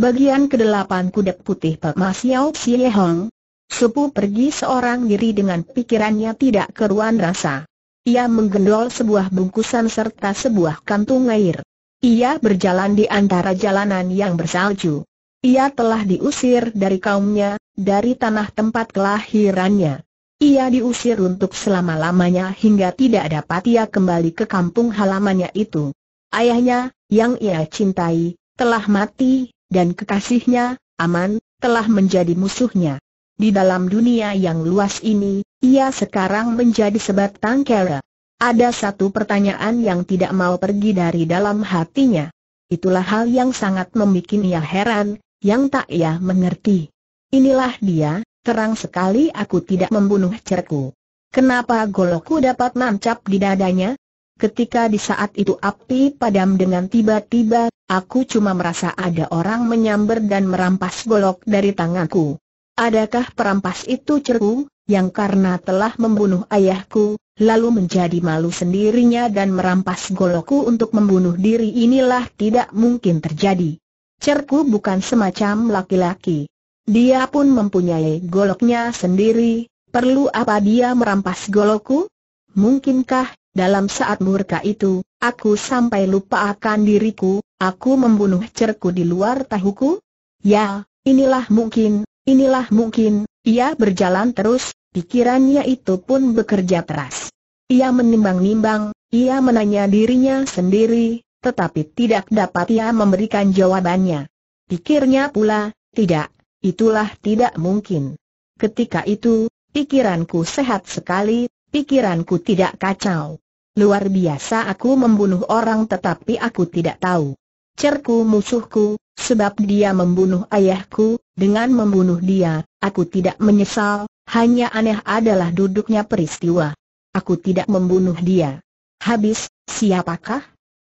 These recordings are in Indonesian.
Bagian kedelapan kuda putih Pak Mas Yau Sye Hong. Supu pergi seorang diri dengan pikirannya tidak keruan rasa. Ia menggendol sebuah bungkusan serta sebuah kantung air. Ia berjalan di antara jalanan yang bersalju. Ia telah diusir dari kaumnya, dari tanah tempat kelahirannya. Ia diusir untuk selama-lamanya hingga tidak dapat ia kembali ke kampung halamannya itu. Ayahnya, yang ia cintai, telah mati, dan kekasihnya, Aman, telah menjadi musuhnya. Di dalam dunia yang luas ini, ia sekarang menjadi sebatang kera. Ada satu pertanyaan yang tidak mau pergi dari dalam hatinya. Itulah hal yang sangat membuat ia heran, yang tak ia mengerti. Inilah dia, terang sekali aku tidak membunuh cerku. Kenapa goloku dapat nancap di dadanya? Ketika di saat itu api padam dengan tiba-tiba, Aku cuma merasa ada orang menyamber dan merampas golok dari tanganku. Adakah perampas itu ceru, yang karena telah membunuh ayahku, lalu menjadi malu sendirinya dan merampas golokku untuk membunuh diri inilah tidak mungkin terjadi. Cerku bukan semacam laki-laki. Dia pun mempunyai goloknya sendiri, perlu apa dia merampas golokku? Mungkinkah, dalam saat murka itu, Aku sampai lupa akan diriku, aku membunuh cerku di luar tahuku? Ya, inilah mungkin, inilah mungkin, ia berjalan terus, pikirannya itu pun bekerja keras. Ia menimbang-nimbang, ia menanya dirinya sendiri, tetapi tidak dapat ia memberikan jawabannya. Pikirnya pula, tidak, itulah tidak mungkin. Ketika itu, pikiranku sehat sekali, pikiranku tidak kacau luar biasa aku membunuh orang tetapi aku tidak tahu. Cerku musuhku, sebab dia membunuh ayahku, dengan membunuh dia, aku tidak menyesal, hanya aneh adalah duduknya peristiwa. Aku tidak membunuh dia. Habis, siapakah?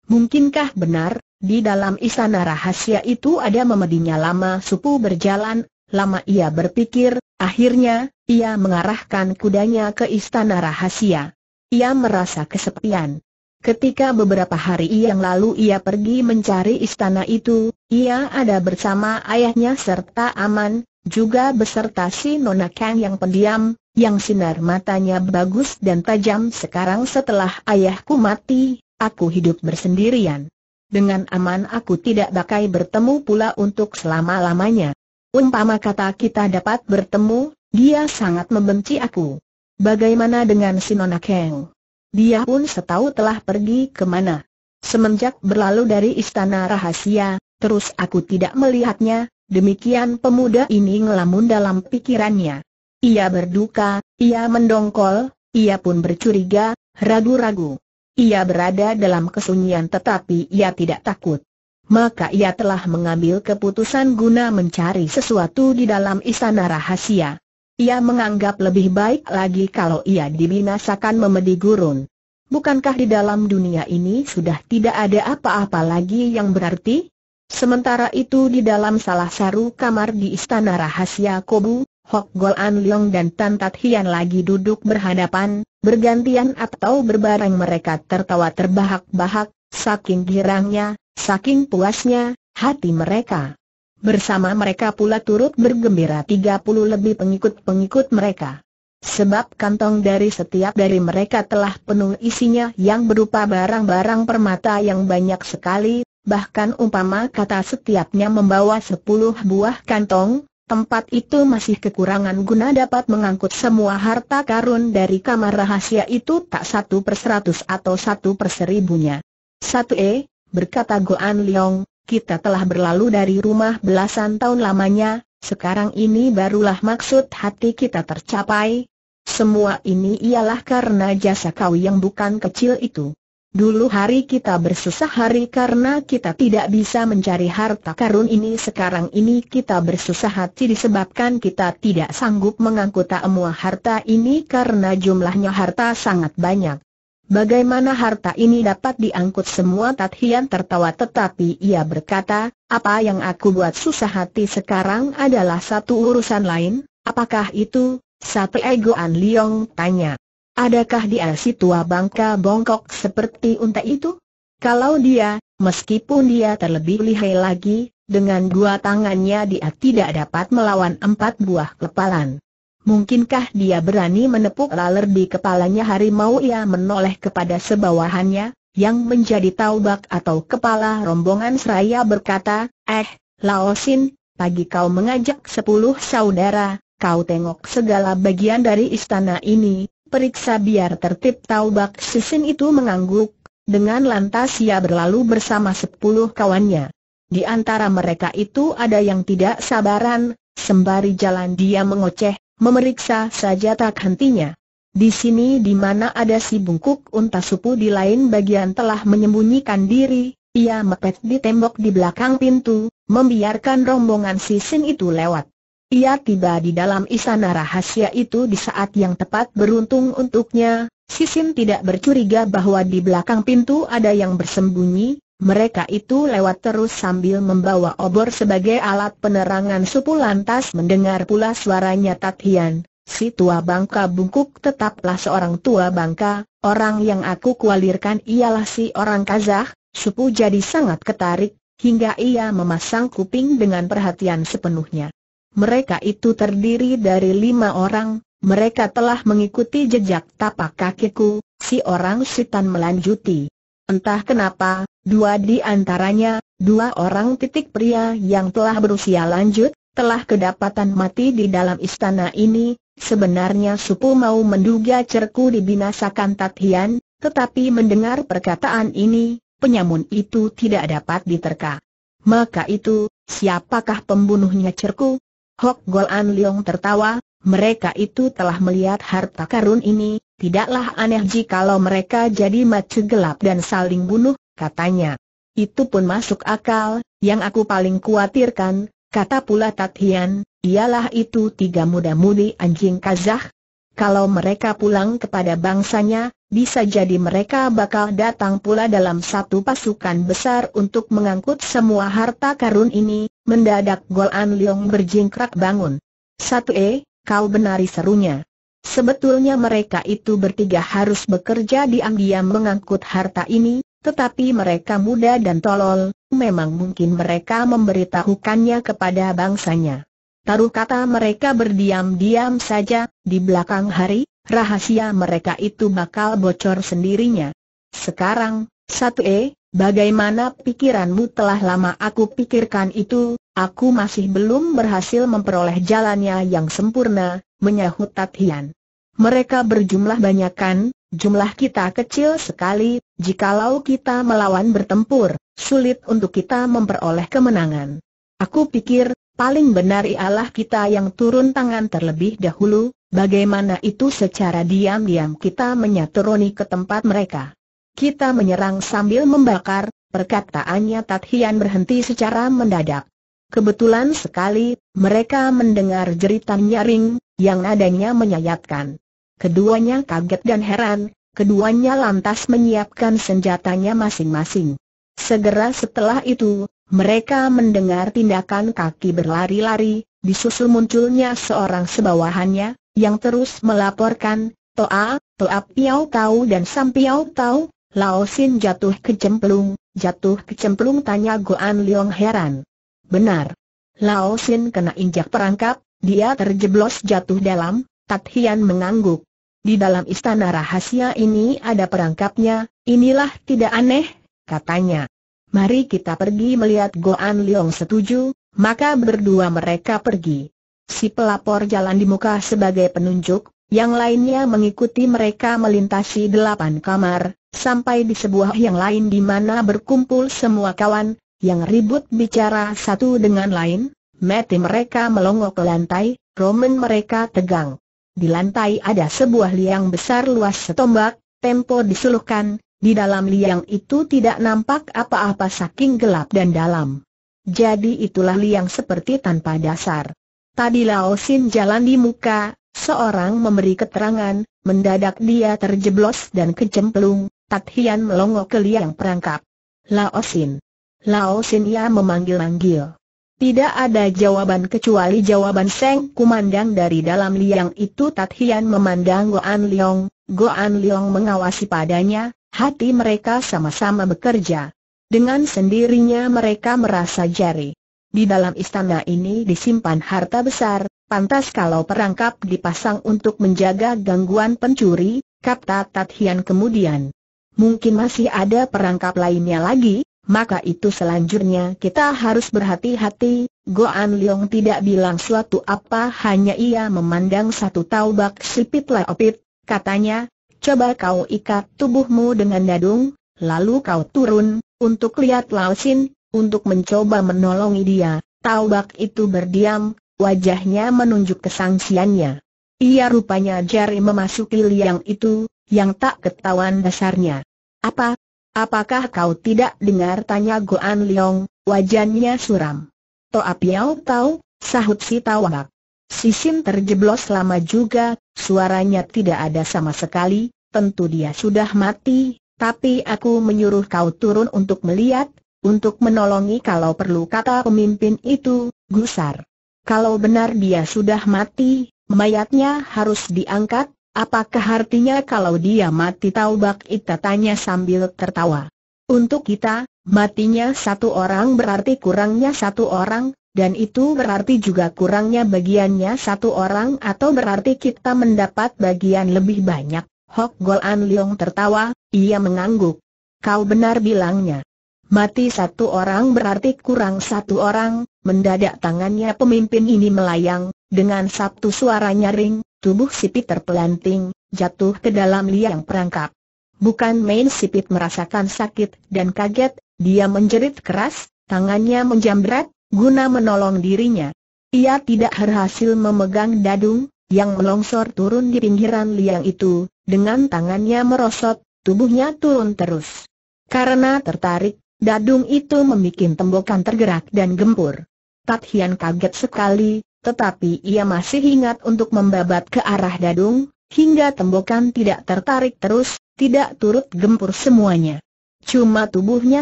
Mungkinkah benar, di dalam istana rahasia itu ada memedinya lama supu berjalan, lama ia berpikir, akhirnya, ia mengarahkan kudanya ke istana rahasia. Ia merasa kesepian. Ketika beberapa hari yang lalu ia pergi mencari istana itu, ia ada bersama ayahnya serta Aman, juga beserta si Nona Kang yang pendiam, yang sinar matanya bagus dan tajam sekarang setelah ayahku mati, aku hidup bersendirian. Dengan Aman aku tidak bakai bertemu pula untuk selama-lamanya. Umpama kata kita dapat bertemu, dia sangat membenci aku. Bagaimana dengan si Nona Kang? Dia pun setahu telah pergi kemana. Semenjak berlalu dari istana rahasia, terus aku tidak melihatnya, demikian pemuda ini ngelamun dalam pikirannya. Ia berduka, ia mendongkol, ia pun bercuriga, ragu-ragu. Ia berada dalam kesunyian tetapi ia tidak takut. Maka ia telah mengambil keputusan guna mencari sesuatu di dalam istana rahasia. Ia menganggap lebih baik lagi kalau ia dibinasakan memedi gurun. Bukankah di dalam dunia ini sudah tidak ada apa-apa lagi yang berarti? Sementara itu di dalam salah satu kamar di istana rahasia Kobu, Hok Gol An Leong dan Tan Tat Hian lagi duduk berhadapan, bergantian atau berbareng mereka tertawa terbahak-bahak, saking girangnya, saking puasnya, hati mereka. Bersama mereka pula turut bergembira 30 lebih pengikut-pengikut mereka. Sebab kantong dari setiap dari mereka telah penuh isinya yang berupa barang-barang permata yang banyak sekali, bahkan umpama kata setiapnya membawa 10 buah kantong, tempat itu masih kekurangan guna dapat mengangkut semua harta karun dari kamar rahasia itu tak satu per seratus atau satu per seribunya. Satu E, berkata Goan Leong, kita telah berlalu dari rumah belasan tahun lamanya, sekarang ini barulah maksud hati kita tercapai. Semua ini ialah karena jasa kau yang bukan kecil itu. Dulu hari kita bersusah hari karena kita tidak bisa mencari harta karun ini sekarang ini kita bersusah hati disebabkan kita tidak sanggup mengangkut semua harta ini karena jumlahnya harta sangat banyak. Bagaimana harta ini dapat diangkut semua Tatian tertawa tetapi ia berkata, apa yang aku buat susah hati sekarang adalah satu urusan lain, apakah itu? Satu egoan Liong tanya. Adakah dia si tua bangka bongkok seperti unta itu? Kalau dia, meskipun dia terlebih lihai lagi, dengan dua tangannya dia tidak dapat melawan empat buah kepalan. Mungkinkah dia berani menepuk laler di kepalanya harimau ia menoleh kepada sebawahannya, yang menjadi taubak atau kepala rombongan seraya berkata, Eh, Laosin, pagi kau mengajak sepuluh saudara, kau tengok segala bagian dari istana ini, periksa biar tertib taubak sisin itu mengangguk, dengan lantas ia berlalu bersama sepuluh kawannya. Di antara mereka itu ada yang tidak sabaran, sembari jalan dia mengoceh, memeriksa saja tak hentinya. Di sini di mana ada si bungkuk unta supu di lain bagian telah menyembunyikan diri, ia mepet di tembok di belakang pintu, membiarkan rombongan sisin itu lewat. Ia tiba di dalam istana rahasia itu di saat yang tepat beruntung untuknya, Sisin tidak bercuriga bahwa di belakang pintu ada yang bersembunyi, mereka itu lewat terus sambil membawa obor sebagai alat penerangan supu lantas mendengar pula suaranya Tatian, Si tua bangka bungkuk tetaplah seorang tua bangka, orang yang aku kualirkan ialah si orang Kazah, supu jadi sangat ketarik, hingga ia memasang kuping dengan perhatian sepenuhnya. Mereka itu terdiri dari lima orang, mereka telah mengikuti jejak tapak kakiku, si orang sitan melanjuti. Entah kenapa, Dua di antaranya, dua orang titik pria yang telah berusia lanjut, telah kedapatan mati di dalam istana ini, sebenarnya Supu mau menduga cerku dibinasakan Tatian, tetapi mendengar perkataan ini, penyamun itu tidak dapat diterka. Maka itu, siapakah pembunuhnya cerku? Hok Gol An Leong tertawa, mereka itu telah melihat harta karun ini, tidaklah aneh jikalau mereka jadi macu gelap dan saling bunuh, katanya. Itu pun masuk akal, yang aku paling khawatirkan, kata pula Tatian, ialah itu tiga muda-mudi anjing Kazah. Kalau mereka pulang kepada bangsanya, bisa jadi mereka bakal datang pula dalam satu pasukan besar untuk mengangkut semua harta karun ini, mendadak Golan Leong berjingkrak bangun. Satu E, kau benari serunya. Sebetulnya mereka itu bertiga harus bekerja diam-diam mengangkut harta ini, tetapi mereka muda dan tolol, memang mungkin mereka memberitahukannya kepada bangsanya. Taruh kata mereka berdiam-diam saja, di belakang hari, rahasia mereka itu bakal bocor sendirinya. Sekarang, satu E, bagaimana pikiranmu telah lama aku pikirkan itu, aku masih belum berhasil memperoleh jalannya yang sempurna, menyahut Tatian. Mereka berjumlah banyakan, jumlah kita kecil sekali, Jikalau kita melawan bertempur, sulit untuk kita memperoleh kemenangan. Aku pikir, paling benar ialah kita yang turun tangan terlebih dahulu, bagaimana itu secara diam-diam kita menyaturoni ke tempat mereka. Kita menyerang sambil membakar, perkataannya Tathian berhenti secara mendadak. Kebetulan sekali, mereka mendengar jeritan nyaring, yang nadanya menyayatkan. Keduanya kaget dan heran, Keduanya lantas menyiapkan senjatanya masing-masing. Segera setelah itu, mereka mendengar tindakan kaki berlari-lari, disusul munculnya seorang sebawahannya, yang terus melaporkan, Toa, Toa Piau Tau dan Sam Piau Tau, Laosin Sin jatuh kecemplung, jatuh kecemplung tanya Goan Leong heran. Benar. Laosin kena injak perangkap, dia terjeblos jatuh dalam, Tat Hian mengangguk. Di dalam istana rahasia ini ada perangkapnya, inilah tidak aneh, katanya. Mari kita pergi melihat Goan Liong setuju, maka berdua mereka pergi. Si pelapor jalan di muka sebagai penunjuk, yang lainnya mengikuti mereka melintasi delapan kamar, sampai di sebuah yang lain di mana berkumpul semua kawan, yang ribut bicara satu dengan lain, mati mereka melongo ke lantai, Roman mereka tegang. Di lantai ada sebuah liang besar luas setombak, tempo disuluhkan, di dalam liang itu tidak nampak apa-apa saking gelap dan dalam. Jadi itulah liang seperti tanpa dasar. Tadi Laosin jalan di muka, seorang memberi keterangan, mendadak dia terjeblos dan kecemplung, Tat Hian melongo ke liang perangkap. Laosin. Laosin ia memanggil-manggil. Tidak ada jawaban kecuali jawaban Seng Kumandang dari dalam liang itu Tat Hian memandang Goan Leong, Goan Leong mengawasi padanya, hati mereka sama-sama bekerja. Dengan sendirinya mereka merasa jari. Di dalam istana ini disimpan harta besar, pantas kalau perangkap dipasang untuk menjaga gangguan pencuri, kata Tat Hian kemudian. Mungkin masih ada perangkap lainnya lagi, maka itu selanjutnya kita harus berhati-hati. Goan Liong tidak bilang suatu apa hanya ia memandang satu taubak sipit opit. katanya, coba kau ikat tubuhmu dengan dadung, lalu kau turun, untuk lihat Sin, untuk mencoba menolongi dia. Taubak itu berdiam, wajahnya menunjuk kesangsiannya. Ia rupanya jari memasuki liang itu, yang tak ketahuan dasarnya. Apa, Apakah kau tidak dengar tanya Goan Leong, wajannya suram. Toa Piao tahu, sahut si Tawak. Sisin terjeblos lama juga, suaranya tidak ada sama sekali, tentu dia sudah mati, tapi aku menyuruh kau turun untuk melihat, untuk menolongi kalau perlu kata pemimpin itu, Gusar. Kalau benar dia sudah mati, mayatnya harus diangkat, Apakah artinya kalau dia mati taubak ita tanya sambil tertawa. Untuk kita, matinya satu orang berarti kurangnya satu orang, dan itu berarti juga kurangnya bagiannya satu orang atau berarti kita mendapat bagian lebih banyak. Hok Gol An Leong tertawa, ia mengangguk. Kau benar bilangnya. Mati satu orang berarti kurang satu orang, mendadak tangannya pemimpin ini melayang, dengan sabtu suara nyaring, Tubuh sipit terpelanting, jatuh ke dalam liang perangkap. Bukan main sipit merasakan sakit dan kaget, dia menjerit keras, tangannya menjamret, guna menolong dirinya. Ia tidak berhasil memegang dadung, yang melongsor turun di pinggiran liang itu, dengan tangannya merosot, tubuhnya turun terus. Karena tertarik, dadung itu membuat tembokan tergerak dan gempur. Tat Hian kaget sekali, tetapi ia masih ingat untuk membabat ke arah dadung, hingga tembokan tidak tertarik terus, tidak turut gempur semuanya. Cuma tubuhnya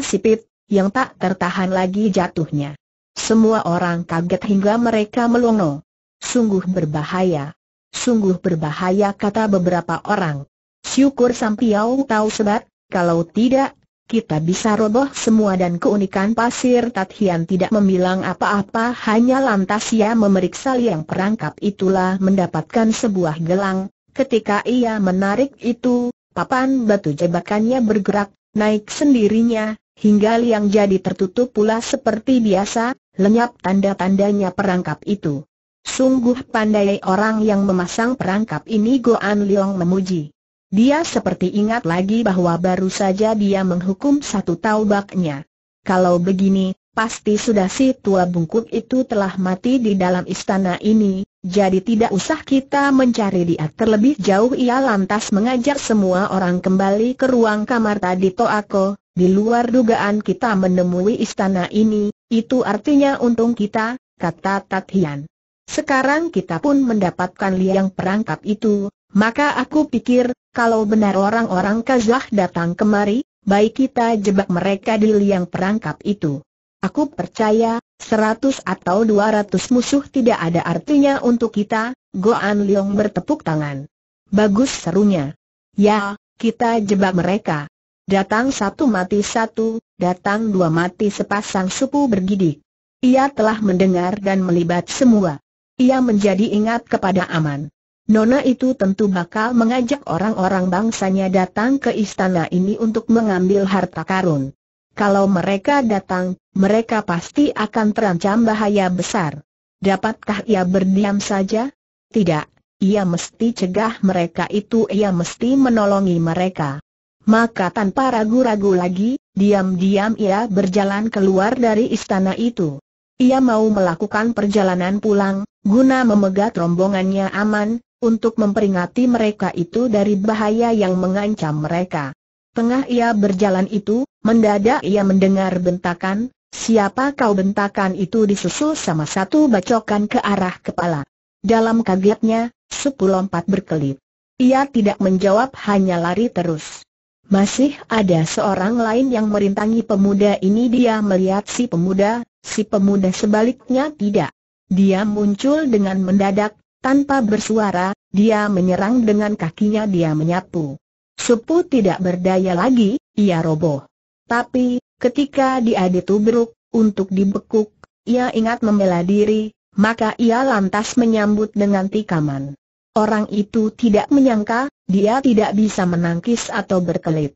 sipit, yang tak tertahan lagi jatuhnya. Semua orang kaget hingga mereka melongo. Sungguh berbahaya. Sungguh berbahaya kata beberapa orang. Syukur Sampiau tahu sebab, kalau tidak, kita bisa roboh semua dan keunikan pasir Tathian tidak memilang apa-apa hanya lantas ia memeriksa liang perangkap itulah mendapatkan sebuah gelang. Ketika ia menarik itu, papan batu jebakannya bergerak, naik sendirinya, hingga liang jadi tertutup pula seperti biasa, lenyap tanda-tandanya perangkap itu. Sungguh pandai orang yang memasang perangkap ini Goan Leong memuji. Dia seperti ingat lagi bahwa baru saja dia menghukum satu taubaknya. Kalau begini, pasti sudah si tua bungkuk itu telah mati di dalam istana ini, jadi tidak usah kita mencari dia terlebih jauh ia lantas mengajak semua orang kembali ke ruang kamar tadi Toako, di luar dugaan kita menemui istana ini, itu artinya untung kita, kata Tathian. Sekarang kita pun mendapatkan liang perangkap itu, maka aku pikir, kalau benar orang-orang Kazah datang kemari, baik kita jebak mereka di liang perangkap itu. Aku percaya, seratus atau dua ratus musuh tidak ada artinya untuk kita, Goan Leong bertepuk tangan. Bagus serunya. Ya, kita jebak mereka. Datang satu mati satu, datang dua mati sepasang supu bergidik. Ia telah mendengar dan melibat semua. Ia menjadi ingat kepada Aman. Nona itu tentu bakal mengajak orang-orang bangsanya datang ke istana ini untuk mengambil harta karun. Kalau mereka datang, mereka pasti akan terancam bahaya besar. Dapatkah ia berdiam saja? Tidak, ia mesti cegah mereka itu, ia mesti menolongi mereka. Maka tanpa ragu-ragu lagi, diam-diam ia berjalan keluar dari istana itu. Ia mau melakukan perjalanan pulang, guna memegat rombongannya aman, untuk memperingati mereka itu dari bahaya yang mengancam mereka. Tengah ia berjalan itu, mendadak ia mendengar bentakan, siapa kau bentakan itu disusul sama satu bacokan ke arah kepala. Dalam kagetnya, sepuluh lompat berkelit. Ia tidak menjawab hanya lari terus. Masih ada seorang lain yang merintangi pemuda ini dia melihat si pemuda, si pemuda sebaliknya tidak. Dia muncul dengan mendadak, tanpa bersuara, dia menyerang dengan kakinya dia menyapu. Supu tidak berdaya lagi, ia roboh. Tapi, ketika dia ditubruk, untuk dibekuk, ia ingat membela diri, maka ia lantas menyambut dengan tikaman. Orang itu tidak menyangka, dia tidak bisa menangkis atau berkelit.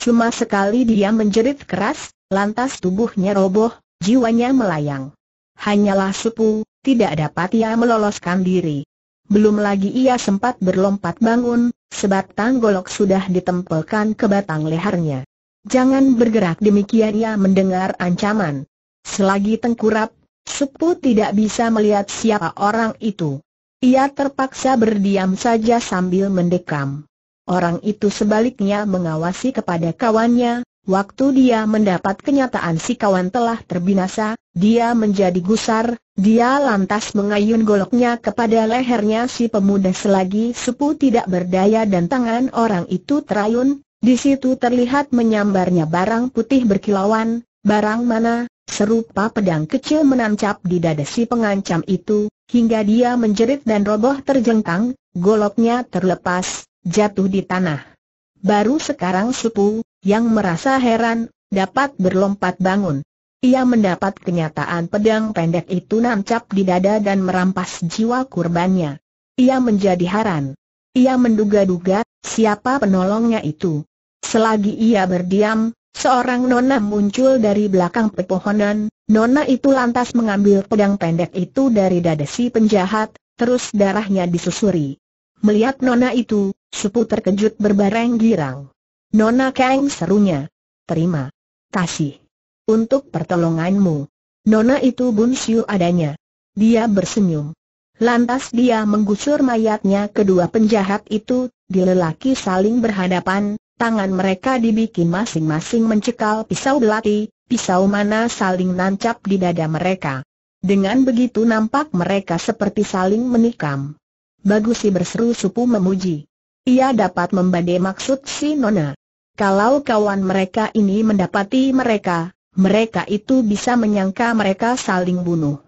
Cuma sekali dia menjerit keras, lantas tubuhnya roboh, jiwanya melayang. Hanyalah supu, tidak dapat ia meloloskan diri. Belum lagi ia sempat berlompat bangun, sebatang golok sudah ditempelkan ke batang lehernya. Jangan bergerak demikian ia mendengar ancaman. Selagi tengkurap, Sepu tidak bisa melihat siapa orang itu. Ia terpaksa berdiam saja sambil mendekam. Orang itu sebaliknya mengawasi kepada kawannya, Waktu dia mendapat kenyataan si kawan telah terbinasa, dia menjadi gusar, dia lantas mengayun goloknya kepada lehernya si pemuda selagi sepuh tidak berdaya dan tangan orang itu terayun, di situ terlihat menyambarnya barang putih berkilauan, barang mana, serupa pedang kecil menancap di dada si pengancam itu, hingga dia menjerit dan roboh terjengkang, goloknya terlepas, jatuh di tanah. Baru sekarang Supu, yang merasa heran, dapat berlompat bangun. Ia mendapat kenyataan pedang pendek itu nancap di dada dan merampas jiwa kurbannya. Ia menjadi heran. Ia menduga-duga, siapa penolongnya itu. Selagi ia berdiam, seorang nona muncul dari belakang pepohonan, nona itu lantas mengambil pedang pendek itu dari dada si penjahat, terus darahnya disusuri. Melihat Nona itu, Supu terkejut berbareng girang. Nona Kang serunya. Terima. Kasih. Untuk pertolonganmu. Nona itu bunsiu adanya. Dia bersenyum. Lantas dia menggusur mayatnya kedua penjahat itu, dilelaki saling berhadapan, tangan mereka dibikin masing-masing mencekal pisau belati, pisau mana saling nancap di dada mereka. Dengan begitu nampak mereka seperti saling menikam. Bagus si berseru Supu memuji. Ia dapat membandai maksud si Nona. Kalau kawan mereka ini mendapati mereka, mereka itu bisa menyangka mereka saling bunuh.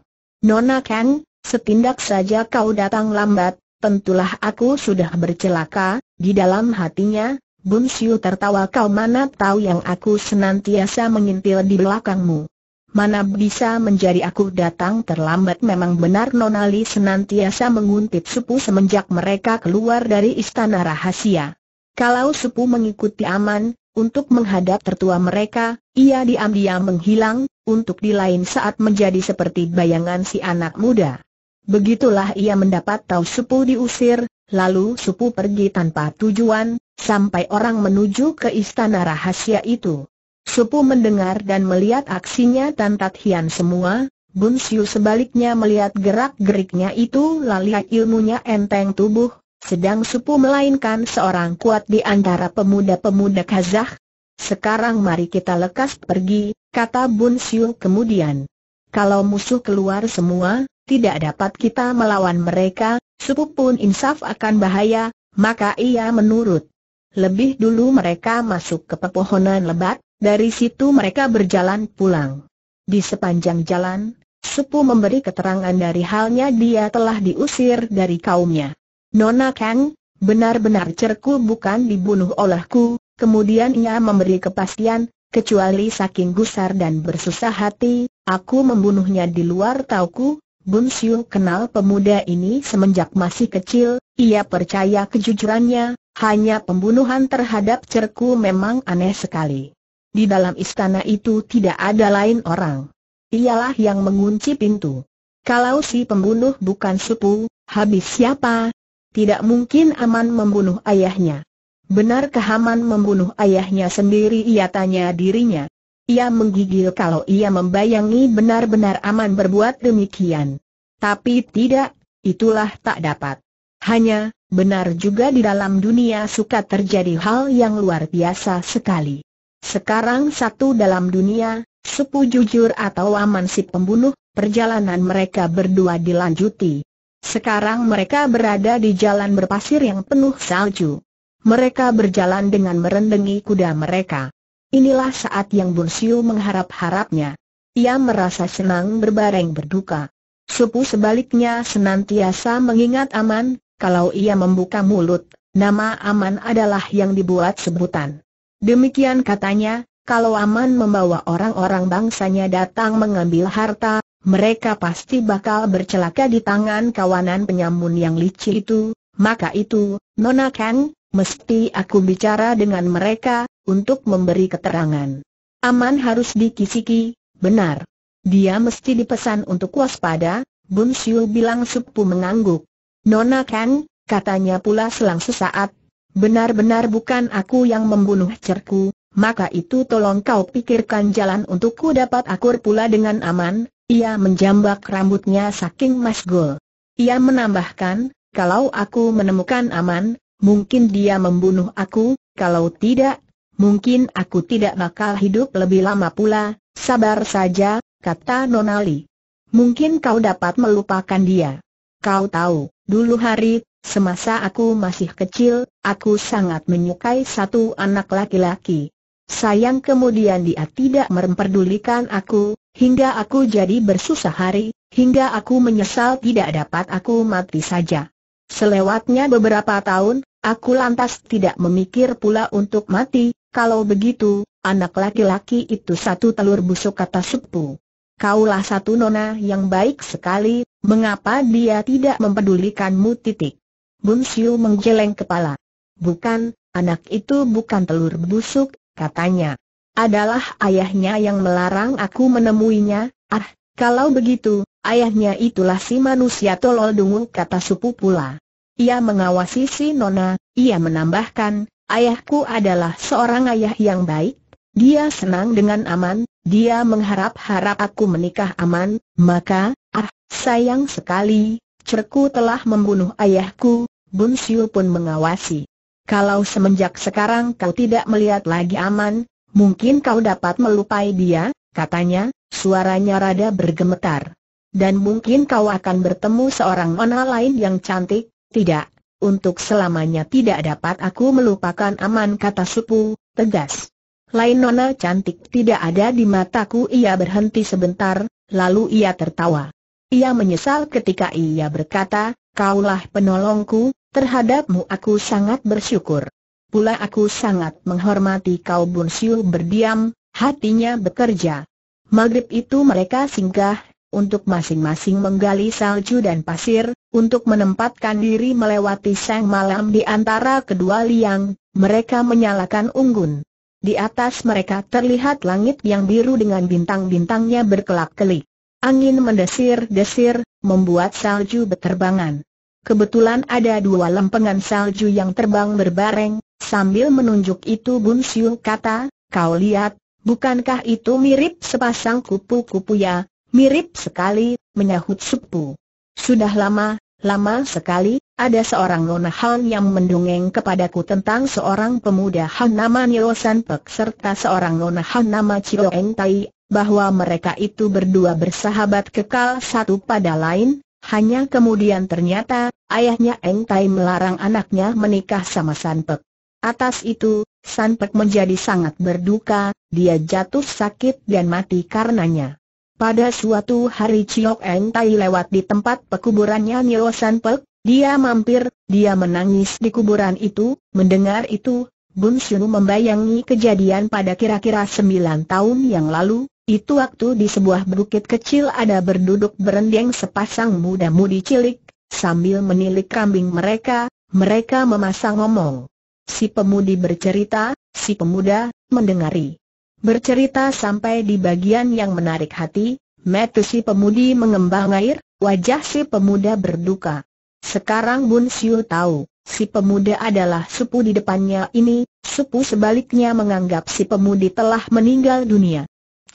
Nona Kang, setindak saja kau datang lambat, tentulah aku sudah bercelaka, di dalam hatinya, Bun Siu tertawa kau mana tahu yang aku senantiasa mengintil di belakangmu. Mana bisa menjadi aku datang terlambat memang benar Nonali senantiasa menguntit Supu semenjak mereka keluar dari istana rahasia. Kalau Supu mengikuti aman, untuk menghadap tertua mereka, ia diam-diam menghilang, untuk di lain saat menjadi seperti bayangan si anak muda. Begitulah ia mendapat tahu Supu diusir, lalu Supu pergi tanpa tujuan, sampai orang menuju ke istana rahasia itu. Supu mendengar dan melihat aksinya Tan Tat Hian semua, Bun Siu sebaliknya melihat gerak-geriknya itu lalihat ilmunya enteng tubuh, sedang Supu melainkan seorang kuat di antara pemuda-pemuda Kazakh. Sekarang mari kita lekas pergi, kata Bun Siu kemudian. Kalau musuh keluar semua, tidak dapat kita melawan mereka, Supu pun insaf akan bahaya, maka ia menurut. Lebih dulu mereka masuk ke pepohonan lebat, dari situ mereka berjalan pulang. Di sepanjang jalan, Sepu memberi keterangan dari halnya dia telah diusir dari kaumnya. Nona Kang, benar-benar cerku bukan dibunuh olehku, kemudian ia memberi kepastian, kecuali saking gusar dan bersusah hati, aku membunuhnya di luar tauku, Bun Siu kenal pemuda ini semenjak masih kecil, ia percaya kejujurannya, hanya pembunuhan terhadap cerku memang aneh sekali. Di dalam istana itu tidak ada lain orang. Ialah yang mengunci pintu. Kalau si pembunuh bukan sepuh, habis siapa? Tidak mungkin Aman membunuh ayahnya. Benarkah Aman membunuh ayahnya sendiri? Ia tanya dirinya. Ia menggigil kalau ia membayangi benar-benar Aman berbuat demikian. Tapi tidak, itulah tak dapat. Hanya, benar juga di dalam dunia suka terjadi hal yang luar biasa sekali. Sekarang satu dalam dunia, sepu jujur atau aman si pembunuh, perjalanan mereka berdua dilanjuti. Sekarang mereka berada di jalan berpasir yang penuh salju. Mereka berjalan dengan merendengi kuda mereka. Inilah saat yang Bunsiu mengharap-harapnya. Ia merasa senang berbareng berduka. Supu sebaliknya senantiasa mengingat Aman, kalau ia membuka mulut, nama Aman adalah yang dibuat sebutan. Demikian katanya, kalau Aman membawa orang-orang bangsanya datang mengambil harta, mereka pasti bakal bercelaka di tangan kawanan penyamun yang licik itu, maka itu, Nona Kang, mesti aku bicara dengan mereka, untuk memberi keterangan. Aman harus dikisiki, benar. Dia mesti dipesan untuk waspada, Bun Siu bilang Supu mengangguk. Nona Kang, katanya pula selang sesaat, benar-benar bukan aku yang membunuh cerku, maka itu tolong kau pikirkan jalan untukku dapat akur pula dengan aman, ia menjambak rambutnya saking masgul. Ia menambahkan, kalau aku menemukan aman, mungkin dia membunuh aku, kalau tidak, mungkin aku tidak bakal hidup lebih lama pula, sabar saja, kata Nonali. Mungkin kau dapat melupakan dia. Kau tahu, dulu hari Semasa aku masih kecil, aku sangat menyukai satu anak laki-laki. Sayang kemudian dia tidak memperdulikan aku, hingga aku jadi bersusah hari, hingga aku menyesal tidak dapat aku mati saja. Selewatnya beberapa tahun, aku lantas tidak memikir pula untuk mati, kalau begitu, anak laki-laki itu satu telur busuk kata sepuh. Kaulah satu nona yang baik sekali, mengapa dia tidak mempedulikanmu titik. Bun Siu menggeleng kepala. Bukan, anak itu bukan telur busuk, katanya. Adalah ayahnya yang melarang aku menemuinya, ah, kalau begitu, ayahnya itulah si manusia tolol dungu kata supu pula. Ia mengawasi si Nona, ia menambahkan, ayahku adalah seorang ayah yang baik, dia senang dengan aman, dia mengharap-harap aku menikah aman, maka, ah, sayang sekali, Cerku telah membunuh ayahku, Bun Siu pun mengawasi. Kalau semenjak sekarang kau tidak melihat lagi aman, mungkin kau dapat melupai dia, katanya, suaranya rada bergemetar. Dan mungkin kau akan bertemu seorang nona lain yang cantik, tidak, untuk selamanya tidak dapat aku melupakan aman kata Supu, tegas. Lain nona cantik tidak ada di mataku ia berhenti sebentar, lalu ia tertawa. Ia menyesal ketika ia berkata, kaulah penolongku, terhadapmu aku sangat bersyukur. Pula aku sangat menghormati kau Bun Siu berdiam, hatinya bekerja. Maghrib itu mereka singgah, untuk masing-masing menggali salju dan pasir, untuk menempatkan diri melewati sang malam di antara kedua liang, mereka menyalakan unggun. Di atas mereka terlihat langit yang biru dengan bintang-bintangnya berkelak kelik Angin mendesir-desir, membuat salju berterbangan. Kebetulan ada dua lempengan salju yang terbang berbareng, sambil menunjuk itu Bun Siu kata, kau lihat, bukankah itu mirip sepasang kupu-kupu ya, mirip sekali, menyahut Supu. Sudah lama, lama sekali, ada seorang nona Han yang mendongeng kepadaku tentang seorang pemuda Han nama San Pek serta seorang nona Han nama Chio Eng Tai bahwa mereka itu berdua bersahabat kekal satu pada lain, hanya kemudian ternyata, ayahnya Eng Tai melarang anaknya menikah sama San Pek. Atas itu, San Pek menjadi sangat berduka, dia jatuh sakit dan mati karenanya. Pada suatu hari Ciok Eng Tai lewat di tempat pekuburannya Nyo San Pek, dia mampir, dia menangis di kuburan itu, mendengar itu, Bun Shunu membayangi kejadian pada kira-kira sembilan tahun yang lalu, itu waktu di sebuah bukit kecil ada berduduk berendeng sepasang muda-mudi cilik, sambil menilik kambing mereka, mereka memasang ngomong. Si pemudi bercerita, si pemuda, mendengari. Bercerita sampai di bagian yang menarik hati, metu si pemudi mengembang air, wajah si pemuda berduka. Sekarang Bun Siu tahu, si pemuda adalah sepuh di depannya ini, sepuh sebaliknya menganggap si pemudi telah meninggal dunia.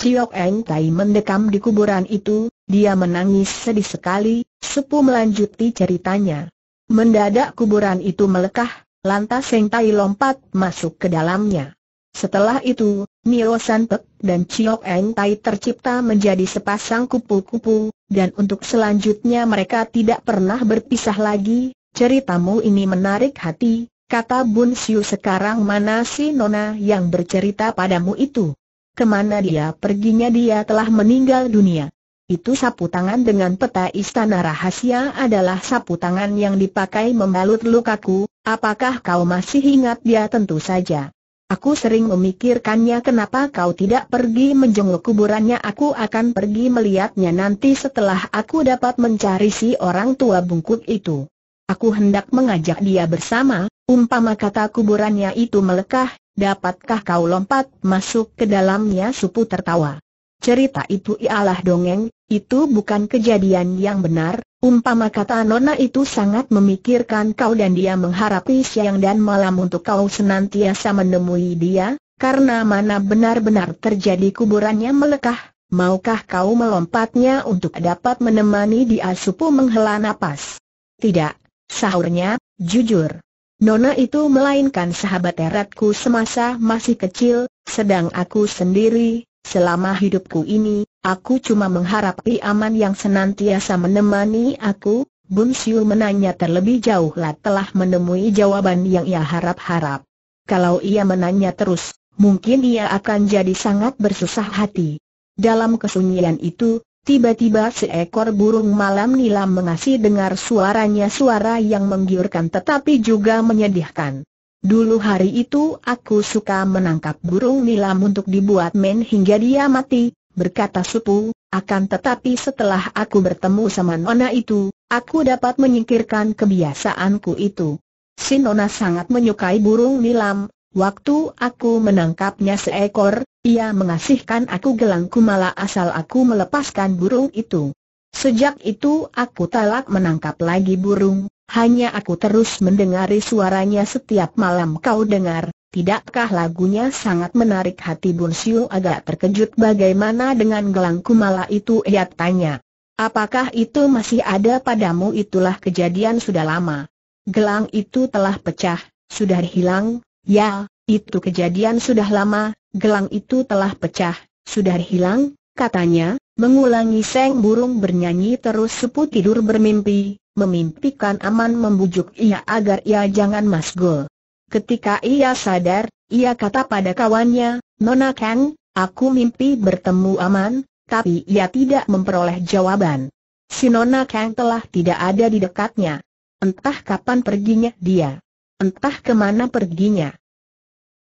Chiok Eng Tai mendekam di kuburan itu, dia menangis sedih sekali, Sepu melanjuti ceritanya. Mendadak kuburan itu melekah, lantas Seng Tai lompat masuk ke dalamnya. Setelah itu, Nio San dan Chiok Eng Tai tercipta menjadi sepasang kupu-kupu, dan untuk selanjutnya mereka tidak pernah berpisah lagi. Ceritamu ini menarik hati, kata Bun Siu sekarang mana si Nona yang bercerita padamu itu? Kemana dia perginya dia telah meninggal dunia. Itu sapu tangan dengan peta istana rahasia adalah sapu tangan yang dipakai membalut lukaku, apakah kau masih ingat dia ya, tentu saja. Aku sering memikirkannya kenapa kau tidak pergi menjenguk kuburannya aku akan pergi melihatnya nanti setelah aku dapat mencari si orang tua bungkuk itu. Aku hendak mengajak dia bersama, umpama kata kuburannya itu melekah, Dapatkah kau lompat masuk ke dalamnya? Supu tertawa. Cerita itu ialah dongeng, itu bukan kejadian yang benar, umpama kata Nona itu sangat memikirkan kau dan dia mengharapi siang dan malam untuk kau senantiasa menemui dia, karena mana benar-benar terjadi kuburannya melekah, maukah kau melompatnya untuk dapat menemani dia Supu menghela napas? Tidak, sahurnya, jujur. Nona itu melainkan sahabat eratku semasa masih kecil, sedang aku sendiri, selama hidupku ini, aku cuma mengharap aman yang senantiasa menemani aku, Bun Siu menanya terlebih jauh lah telah menemui jawaban yang ia harap-harap. Kalau ia menanya terus, mungkin ia akan jadi sangat bersusah hati. Dalam kesunyian itu, Tiba-tiba seekor burung malam nilam mengasih dengar suaranya suara yang menggiurkan tetapi juga menyedihkan. Dulu hari itu aku suka menangkap burung nilam untuk dibuat men hingga dia mati, berkata Supu, akan tetapi setelah aku bertemu sama Nona itu, aku dapat menyingkirkan kebiasaanku itu. Si Nona sangat menyukai burung nilam, Waktu aku menangkapnya seekor, ia mengasihkan aku gelang kumala asal aku melepaskan burung itu. Sejak itu aku talak menangkap lagi burung, hanya aku terus mendengari suaranya setiap malam kau dengar, tidakkah lagunya sangat menarik hati Bun Siu agak terkejut bagaimana dengan gelang kumala itu ia tanya. Apakah itu masih ada padamu itulah kejadian sudah lama. Gelang itu telah pecah, sudah hilang, Ya, itu kejadian sudah lama, gelang itu telah pecah, sudah hilang, katanya, mengulangi seng burung bernyanyi terus sepuh tidur bermimpi, memimpikan aman membujuk ia agar ia jangan masgul. Ketika ia sadar, ia kata pada kawannya, Nona Kang, aku mimpi bertemu aman, tapi ia tidak memperoleh jawaban. Si Nona Kang telah tidak ada di dekatnya. Entah kapan perginya dia entah kemana perginya.